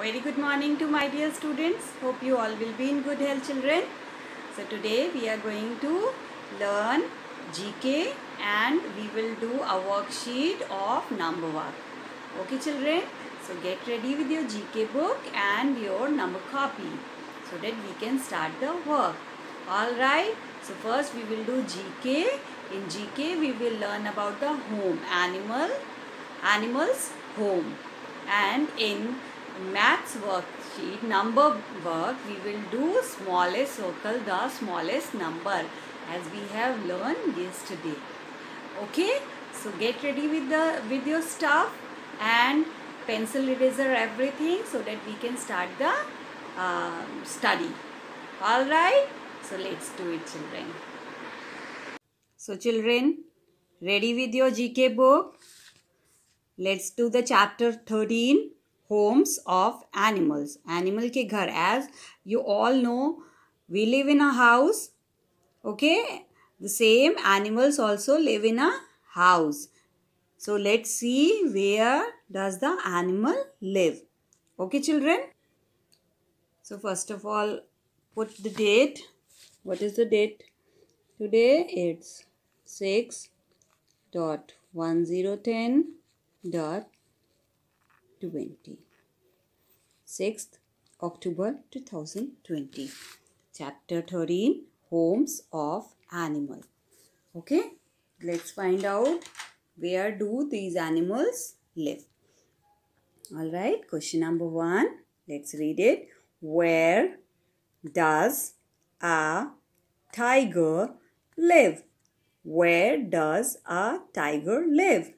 very good morning to my dear students hope you all will be in good health children so today we are going to learn GK and we will do a worksheet of number work okay children so get ready with your GK book and your number copy so that we can start the work all right so first we will do GK in GK we will learn about the home animal animals home and in maths worksheet number work we will do smallest circle the smallest number as we have learned yesterday okay so get ready with the with your stuff and pencil eraser everything so that we can start the uh, study all right so let's do it children so children ready with your gk book let's do the chapter 13 homes of animals animal ke ghar as you all know we live in a house okay the same animals also live in a house so let's see where does the animal live okay children so first of all put the date what is the date today it's 6 dot 1010 dot 20. 6th October 2020. Chapter 13 Homes of Animal. Okay, let's find out where do these animals live. Alright, question number 1. Let's read it. Where does a tiger live? Where does a tiger live?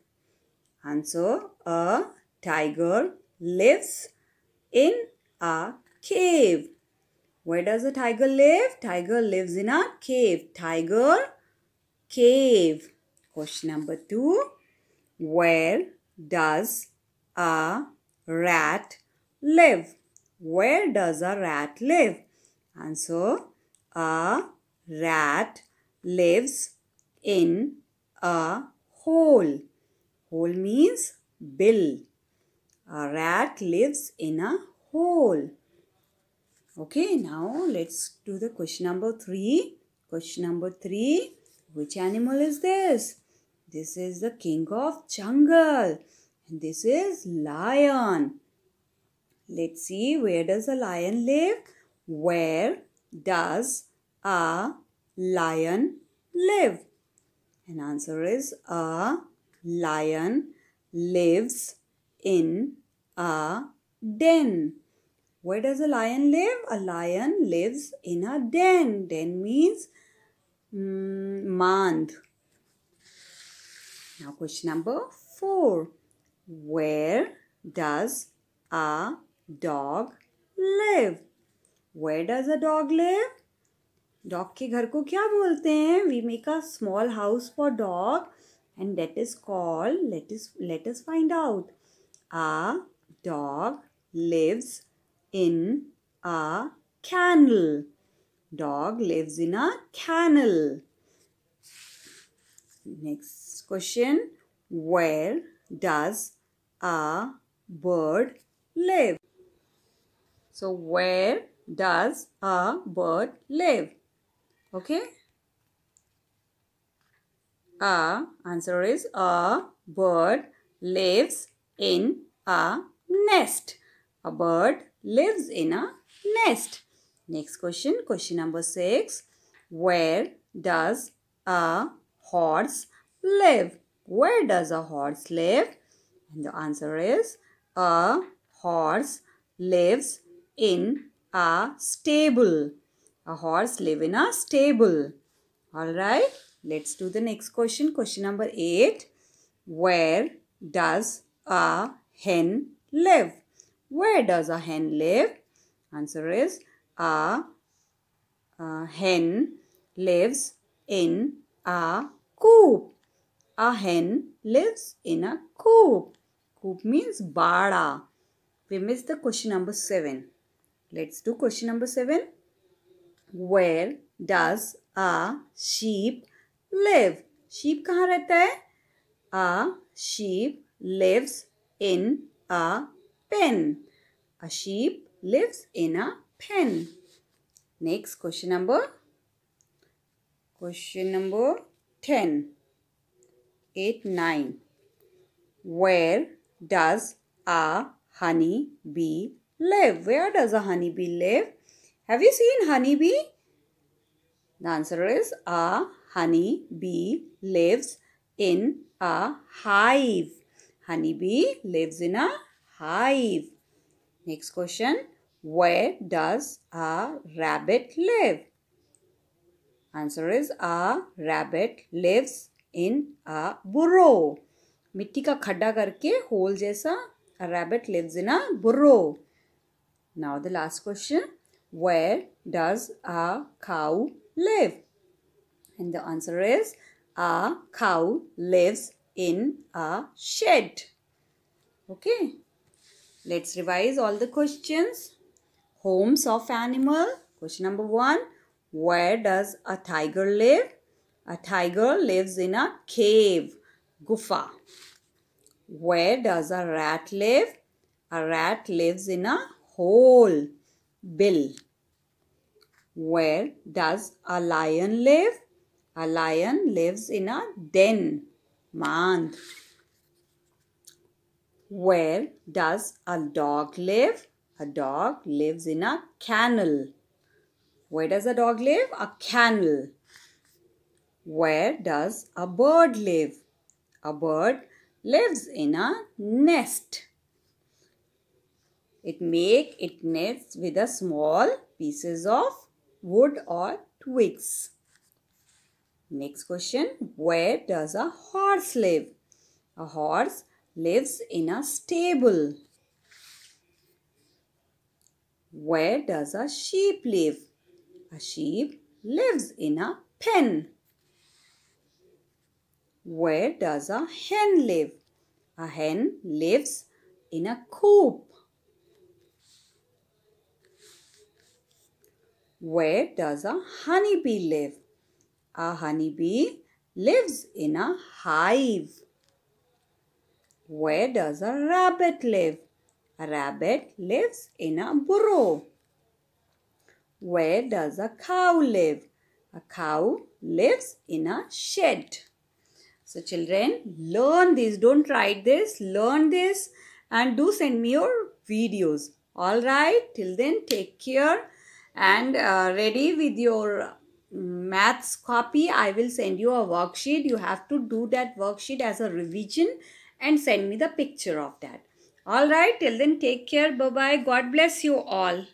Answer, a tiger lives in a cave. Where does the tiger live? Tiger lives in a cave. Tiger, cave. Question number two. Where does a rat live? Where does a rat live? Answer. A rat lives in a hole. Hole means bill. A rat lives in a hole. Okay, now let's do the question number 3. Question number 3. Which animal is this? This is the king of jungle. And this is lion. Let's see where does a lion live? Where does a lion live? And answer is a lion lives in a den. Where does a lion live? A lion lives in a den. Den means mm, mand. Now question number 4. Where does a dog live? Where does a dog live? Dog ki ghar ko kya bolte hain? We make a small house for dog, and let is call let is let is find a dog lives in a kennel. Dog lives in a kennel. Next question. Where does a bird live? So where does a bird live? Okay. A answer is a bird lives in a nest. A bird lives in a nest. Next question, question number 6. Where does a horse live? Where does a horse live? And the answer is a horse lives in a stable. A horse live in a stable. Alright, let's do the next question. Question number 8. Where does a hen live? Where does a hen live? Answer is a, a hen lives in a coop. A hen lives in a coop. Coop means bada. We missed the question number 7. Let's do question number 7. Where does a sheep live? Sheep कहाँ रहता है? A sheep lives in a pen. A sheep lives in a pen. Next question number. Question number 10. 8, 9. Where does a honey bee live? Where does a honey bee live? Have you seen honey bee? The answer is a honey bee lives in a hive. Honeybee lives in a hive. Next question. Where does a rabbit live? Answer is a rabbit lives in a burrow. मिट्टी का खड्डा करके whole जैसा a rabbit lives in a burrow. Now the last question. Where does a cow live? And the answer is a cow lives in a shed. Okay. Let's revise all the questions. Homes of animal. Question number one. Where does a tiger live? A tiger lives in a cave, gufa. Where does a rat live? A rat lives in a hole, bill. Where does a lion live? A lion lives in a den, month. Where does a dog live? A dog lives in a kennel. Where does a dog live? A kennel. Where does a bird live? A bird lives in a nest. It makes its nest with a small pieces of wood or twigs. Next question, where does a horse live? A horse lives in a stable. Where does a sheep live? A sheep lives in a pen. Where does a hen live? A hen lives in a coop. Where does a honeybee live? A honeybee lives in a hive. Where does a rabbit live? A rabbit lives in a burrow. Where does a cow live? A cow lives in a shed. So children, learn this. Don't write this. Learn this and do send me your videos. Alright, till then take care and uh, ready with your maths copy i will send you a worksheet you have to do that worksheet as a revision and send me the picture of that all right till then take care bye bye god bless you all